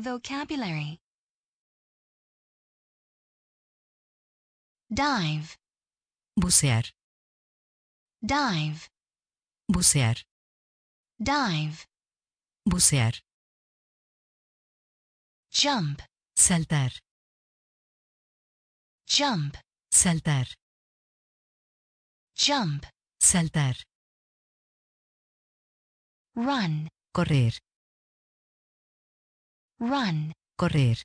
Vocabulary Dive Bucear Dive Bucear Dive Bucear Jump Saltar Jump Saltar Jump Saltar Run Correr Run, correr.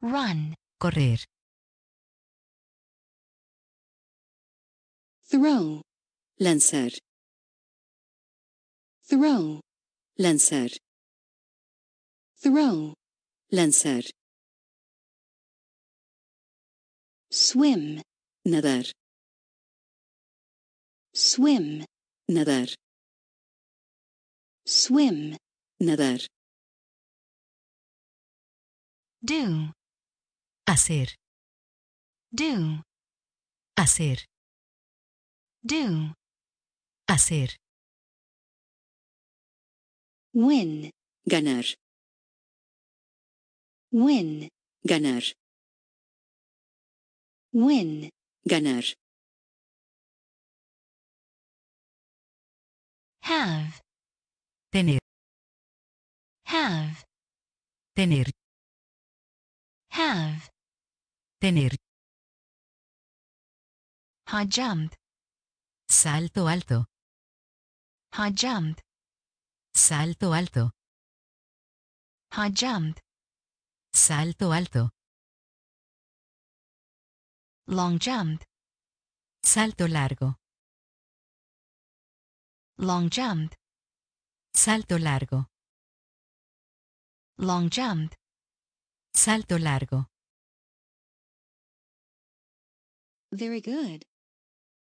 Run, correr. Throw, lanzar. Throw, lanzar. Throw, lanzar. Swim, nadar. Swim, nadar. Swim, nadar. Do. Hacer. Do. Hacer. Do. Hacer. Win. Ganar. Win. Ganar. Win. Ganar. Have. Tener. Have. Tener. Have. Tener. High jump. Salto alto. High jump. Salto alto. High jump. Salto alto. Long jump. Salto largo. Long jump. Salto largo. Long jump. Salto largo. Very good.